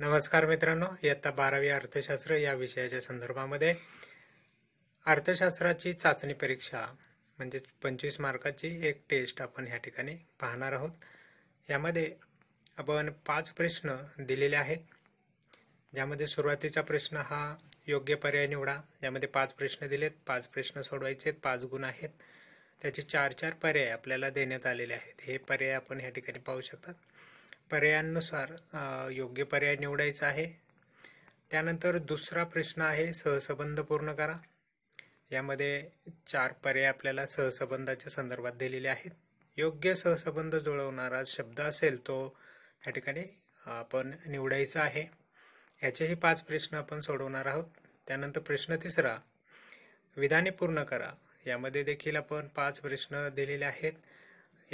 नमस्कार मित्रांनो इयत्ता बारावी अर्थशास्त्र या विषयाच्या संदर्भामध्ये अर्थशास्त्राची चाचणी परीक्षा म्हणजे पंचवीस मार्काची एक टेस्ट आपण ह्या ठिकाणी पाहणार आहोत यामध्ये आपण पाच प्रश्न दिलेले आहेत ज्यामध्ये सुरुवातीचा प्रश्न हा योग्य पर्याय निवडा यामध्ये पाच प्रश्न दिलेत पाच प्रश्न सोडवायचे आहेत पाच गुण आहेत त्याचे चार चार पर्याय आपल्याला देण्यात आलेले आहेत हे पर्याय आपण ह्या ठिकाणी पाहू शकतात पर्यायांनुसार योग्य पर्याय निवडायचा आहे त्यानंतर दुसरा प्रश्न आहे सहसंबंध पूर्ण करा यामध्ये चार पर्याय आपल्याला सहसंबंधाच्या संदर्भात दिलेले आहेत योग्य सहसंबंध जुळवणारा शब्द असेल तो या ठिकाणी आपण निवडायचा आहे याचेही पाच प्रश्न आपण सोडवणार आहोत त्यानंतर प्रश्न तिसरा विधाने पूर्ण करा यामध्ये देखील आपण पाच प्रश्न दिलेले आहेत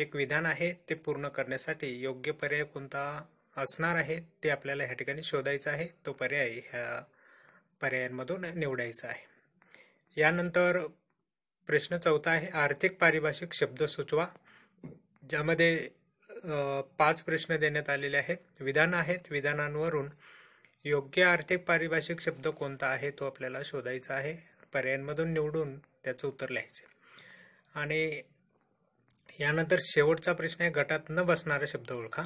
एक विधान आहे ते पूर्ण करण्यासाठी योग्य पर्याय कोणता असणार आहे ते आपल्याला ह्या ठिकाणी शोधायचं आहे तो पर्याय ह्या पर्यायांमधून निवडायचा आहे यानंतर प्रश्न चौथा आहे आर्थिक पारिभाषिक शब्द सुचवा ज्यामध्ये पाच प्रश्न देण्यात आलेले आहेत विधान आहेत विधानांवरून योग्य आर्थिक पारिभाषिक शब्द कोणता आहे तो आपल्याला शोधायचा आहे पर्यायांमधून निवडून त्याचं उत्तर लिहायचं आणि यानंतर शेवटचा प्रश्न आहे गटात न बसणारा शब्द ओळखा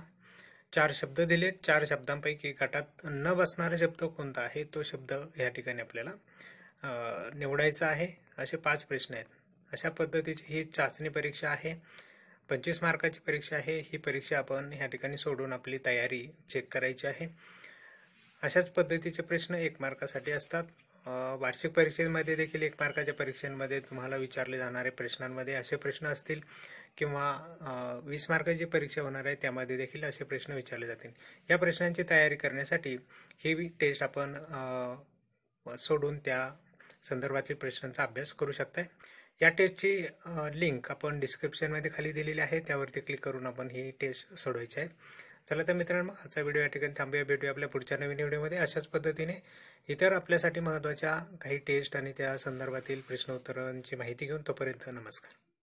चार शब्द दिले चार शब्दांपैकी गटात न बसणारा शब्द कोणता आहे तो शब्द या ठिकाणी आपल्याला निवडायचा आहे असे पाच प्रश्न आहेत अशा पद्धतीची ही चाचणी परीक्षा आहे पंचवीस मार्काची परीक्षा आहे ही परीक्षा आपण ह्या ठिकाणी सोडून आपली तयारी चेक करायची आहे अशाच पद्धतीचे प्रश्न एक मार्कासाठी असतात वार्षिक परीक्षेमध्ये देखील एक मार्काच्या परीक्षेमध्ये तुम्हाला विचारले जाणारे प्रश्नांमध्ये असे प्रश्न असतील किंवा वीस मार्काची परीक्षा होणार आहे त्यामध्ये देखील असे प्रश्न विचारले जातील या प्रश्नांची तयारी करण्यासाठी ही टेस्ट आपण सोडून त्या संदर्भातील प्रश्नांचा अभ्यास करू शकताय या टेस्टची लिंक आपण डिस्क्रिप्शनमध्ये खाली दिलेली आहे त्यावरती क्लिक करून आपण ही टेस्ट सोडवायची आहे चला तर मित्रांनो आजचा व्हिडिओ या ठिकाणी थांबूया भेटूया आपल्या पुढच्या नवीन व्हिडिओमध्ये अशाच पद्धतीने इतर आपल्यासाठी महत्त्वाच्या काही टेस्ट आणि त्या संदर्भातील प्रश्नोत्तरांची माहिती घेऊन तोपर्यंत नमस्कार